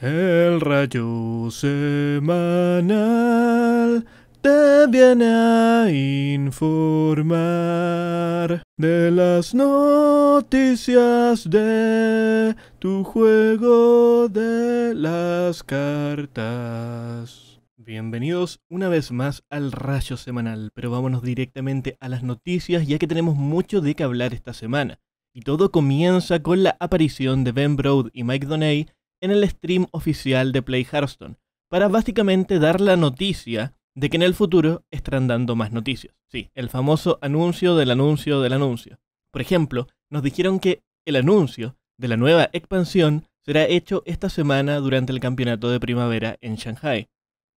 El rayo semanal te viene a informar de las noticias de tu juego de las cartas. Bienvenidos una vez más al Rayo Semanal, pero vámonos directamente a las noticias ya que tenemos mucho de qué hablar esta semana. Y todo comienza con la aparición de Ben Broad y Mike Donay en el stream oficial de Play Hearthstone, para básicamente dar la noticia de que en el futuro estarán dando más noticias. Sí, el famoso anuncio del anuncio del anuncio. Por ejemplo, nos dijeron que el anuncio de la nueva expansión será hecho esta semana durante el campeonato de primavera en Shanghai.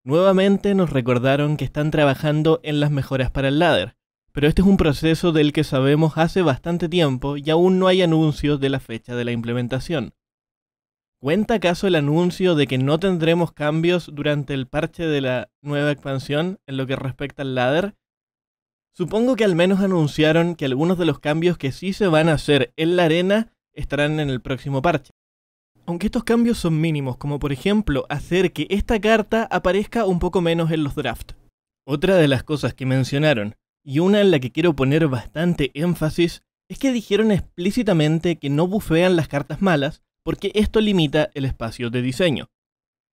Nuevamente nos recordaron que están trabajando en las mejoras para el ladder, pero este es un proceso del que sabemos hace bastante tiempo y aún no hay anuncios de la fecha de la implementación. ¿Cuenta acaso el anuncio de que no tendremos cambios durante el parche de la nueva expansión en lo que respecta al ladder? Supongo que al menos anunciaron que algunos de los cambios que sí se van a hacer en la arena estarán en el próximo parche. Aunque estos cambios son mínimos, como por ejemplo hacer que esta carta aparezca un poco menos en los drafts. Otra de las cosas que mencionaron, y una en la que quiero poner bastante énfasis, es que dijeron explícitamente que no bufean las cartas malas, porque esto limita el espacio de diseño.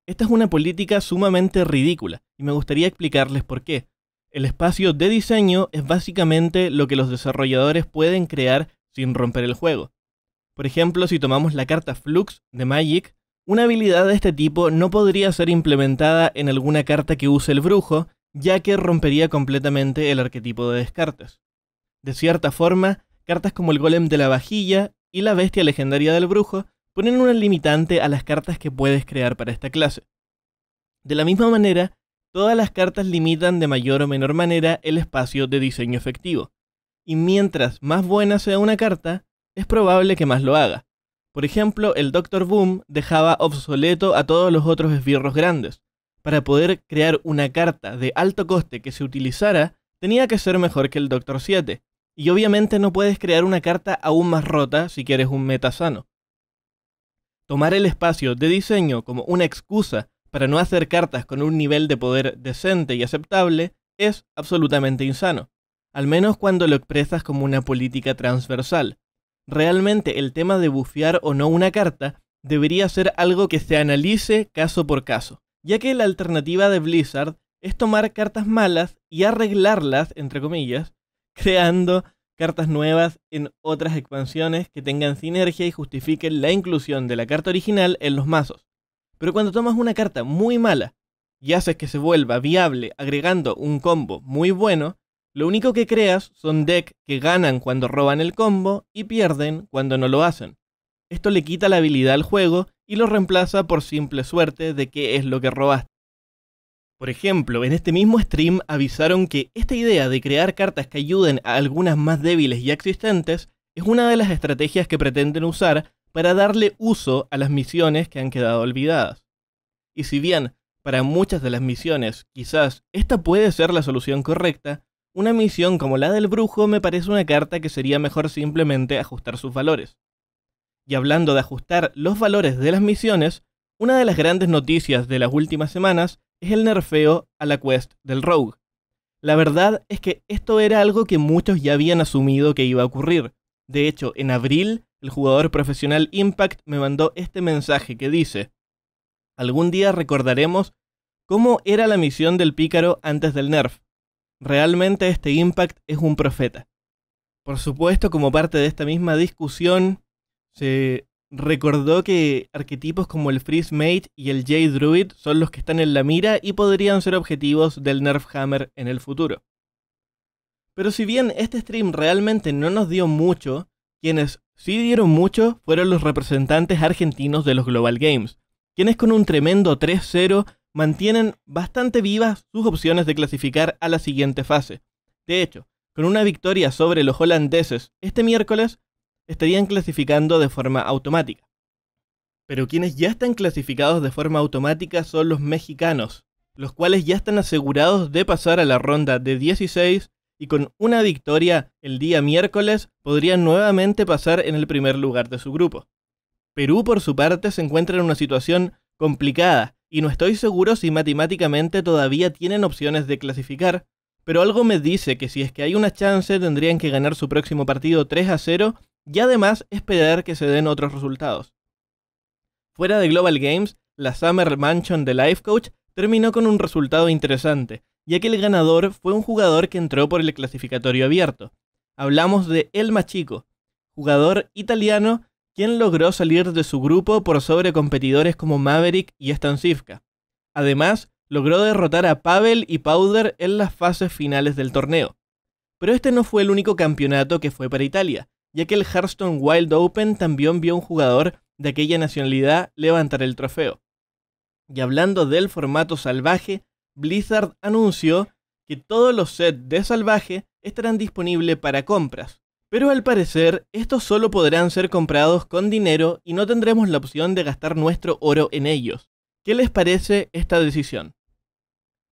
Esta es una política sumamente ridícula y me gustaría explicarles por qué. El espacio de diseño es básicamente lo que los desarrolladores pueden crear sin romper el juego. Por ejemplo, si tomamos la carta Flux de Magic, una habilidad de este tipo no podría ser implementada en alguna carta que use el brujo, ya que rompería completamente el arquetipo de Descartes. De cierta forma, cartas como el Golem de la Vajilla y la Bestia Legendaria del Brujo ponen una limitante a las cartas que puedes crear para esta clase. De la misma manera, todas las cartas limitan de mayor o menor manera el espacio de diseño efectivo, y mientras más buena sea una carta, es probable que más lo haga. Por ejemplo, el Doctor Boom dejaba obsoleto a todos los otros esbirros grandes. Para poder crear una carta de alto coste que se utilizara, tenía que ser mejor que el Doctor 7, y obviamente no puedes crear una carta aún más rota si quieres un meta sano tomar el espacio de diseño como una excusa para no hacer cartas con un nivel de poder decente y aceptable es absolutamente insano, al menos cuando lo expresas como una política transversal. Realmente el tema de bufear o no una carta debería ser algo que se analice caso por caso, ya que la alternativa de Blizzard es tomar cartas malas y arreglarlas, entre comillas, creando cartas nuevas en otras expansiones que tengan sinergia y justifiquen la inclusión de la carta original en los mazos. Pero cuando tomas una carta muy mala y haces que se vuelva viable agregando un combo muy bueno, lo único que creas son decks que ganan cuando roban el combo y pierden cuando no lo hacen. Esto le quita la habilidad al juego y lo reemplaza por simple suerte de qué es lo que robaste. Por ejemplo, en este mismo stream avisaron que esta idea de crear cartas que ayuden a algunas más débiles y existentes es una de las estrategias que pretenden usar para darle uso a las misiones que han quedado olvidadas. Y si bien para muchas de las misiones quizás esta puede ser la solución correcta, una misión como la del brujo me parece una carta que sería mejor simplemente ajustar sus valores. Y hablando de ajustar los valores de las misiones, una de las grandes noticias de las últimas semanas es el nerfeo a la quest del rogue. La verdad es que esto era algo que muchos ya habían asumido que iba a ocurrir. De hecho, en abril, el jugador profesional Impact me mandó este mensaje que dice, algún día recordaremos cómo era la misión del pícaro antes del nerf. Realmente este Impact es un profeta. Por supuesto, como parte de esta misma discusión, se recordó que arquetipos como el Freeze Mage y el Jade druid son los que están en la mira y podrían ser objetivos del Nerf Hammer en el futuro. Pero si bien este stream realmente no nos dio mucho, quienes sí dieron mucho fueron los representantes argentinos de los Global Games, quienes con un tremendo 3-0 mantienen bastante vivas sus opciones de clasificar a la siguiente fase. De hecho, con una victoria sobre los holandeses este miércoles, estarían clasificando de forma automática. Pero quienes ya están clasificados de forma automática son los mexicanos, los cuales ya están asegurados de pasar a la ronda de 16 y con una victoria el día miércoles podrían nuevamente pasar en el primer lugar de su grupo. Perú por su parte se encuentra en una situación complicada y no estoy seguro si matemáticamente todavía tienen opciones de clasificar, pero algo me dice que si es que hay una chance tendrían que ganar su próximo partido 3 a 0 y además esperar que se den otros resultados. Fuera de Global Games, la Summer Mansion de Life Coach terminó con un resultado interesante, ya que el ganador fue un jugador que entró por el clasificatorio abierto. Hablamos de El Machico, jugador italiano quien logró salir de su grupo por sobre competidores como Maverick y Stansivka. Además, logró derrotar a Pavel y Powder en las fases finales del torneo. Pero este no fue el único campeonato que fue para Italia, ya que el Hearthstone Wild Open también vio un jugador de aquella nacionalidad levantar el trofeo. Y hablando del formato salvaje, Blizzard anunció que todos los sets de salvaje estarán disponibles para compras. Pero al parecer, estos solo podrán ser comprados con dinero y no tendremos la opción de gastar nuestro oro en ellos. ¿Qué les parece esta decisión?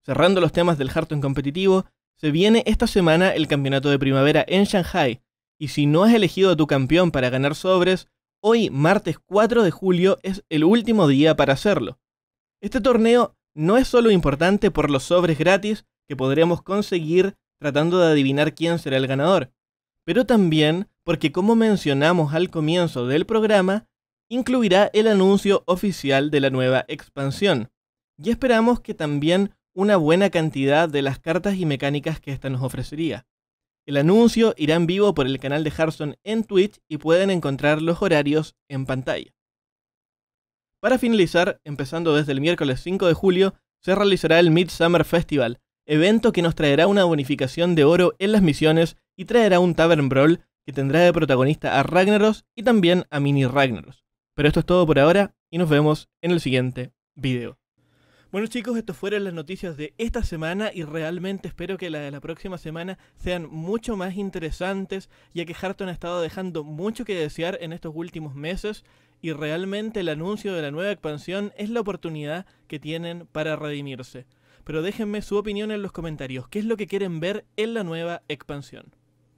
Cerrando los temas del Hearthstone competitivo, se viene esta semana el campeonato de primavera en Shanghai, y si no has elegido a tu campeón para ganar sobres, hoy, martes 4 de julio, es el último día para hacerlo. Este torneo no es solo importante por los sobres gratis que podremos conseguir tratando de adivinar quién será el ganador, pero también porque como mencionamos al comienzo del programa, incluirá el anuncio oficial de la nueva expansión. Y esperamos que también una buena cantidad de las cartas y mecánicas que ésta nos ofrecería. El anuncio irá en vivo por el canal de Harson en Twitch y pueden encontrar los horarios en pantalla. Para finalizar, empezando desde el miércoles 5 de julio, se realizará el Midsummer Festival, evento que nos traerá una bonificación de oro en las misiones y traerá un Tavern Brawl que tendrá de protagonista a Ragnaros y también a Mini Ragnaros. Pero esto es todo por ahora y nos vemos en el siguiente video. Bueno chicos, estas fueron las noticias de esta semana y realmente espero que las de la próxima semana sean mucho más interesantes, ya que Harton ha estado dejando mucho que desear en estos últimos meses y realmente el anuncio de la nueva expansión es la oportunidad que tienen para redimirse. Pero déjenme su opinión en los comentarios, qué es lo que quieren ver en la nueva expansión.